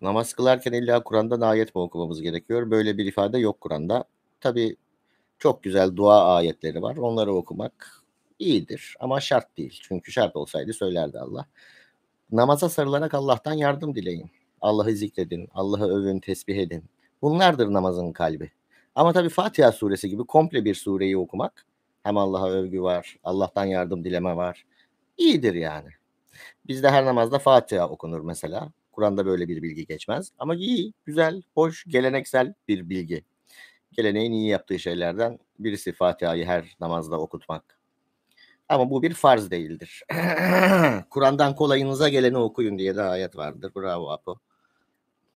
Namaz kılarken illa Kur'an'dan ayet mi okumamız gerekiyor? Böyle bir ifade yok Kur'an'da. Tabi çok güzel dua ayetleri var. Onları okumak iyidir ama şart değil. Çünkü şart olsaydı söylerdi Allah. Namaza sarılarak Allah'tan yardım dileyin. Allah'ı zikredin, Allah'ı övün, tesbih edin. Bunlardır namazın kalbi. Ama tabi Fatiha suresi gibi komple bir sureyi okumak hem Allah'a övgü var, Allah'tan yardım dileme var. İyidir yani. Bizde her namazda Fatiha okunur mesela. Kur'an'da böyle bir bilgi geçmez. Ama iyi, güzel, hoş, geleneksel bir bilgi. Geleneğin iyi yaptığı şeylerden birisi Fatiha'yı her namazda okutmak. Ama bu bir farz değildir. Kur'an'dan kolayınıza geleni okuyun diye de ayet vardır. Bravo Apo.